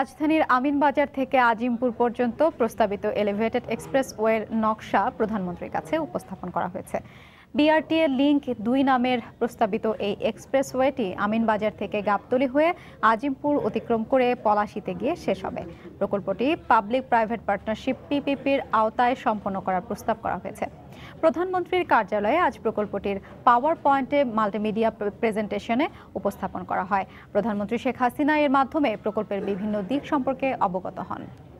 রাজধানীর আমিনবাজার থেকে আজিমপুর পর্যন্ত প্রস্তাবিত এলিভেটেড এক্সপ্রেসওয়ের নকশা প্রধানমন্ত্রীর কাছে উপস্থাপন করা হয়েছে বিআরটিএ লিংক দুই নামের প্রস্তাবিত এই এক্সপ্রেসওয়েটি আমিনবাজার থেকে গাবতলি হয়ে আজিমপুর অতিক্রম করে পলাশিতে গিয়ে শেষ হবে প্রকল্পটি পাবলিক প্রাইভেট পার্টনারশিপ পিপিপির আওতায় সম্পন্ন করার প্রস্তাব করা হয়েছে প্রধানমন্ত্রীর কার্যালয়ে আজ প্রকল্পটির পাওয়ার পয়েন্টে মাল্টিমিডিয়া প্রেজেন্টেশনে উপস্থাপন করা হয় প্রধানমন্ত্রী শেখ হাসিনা এর মাধ্যমে প্রকল্পের বিভিন্ন দিক সম্পর্কে অবগত হন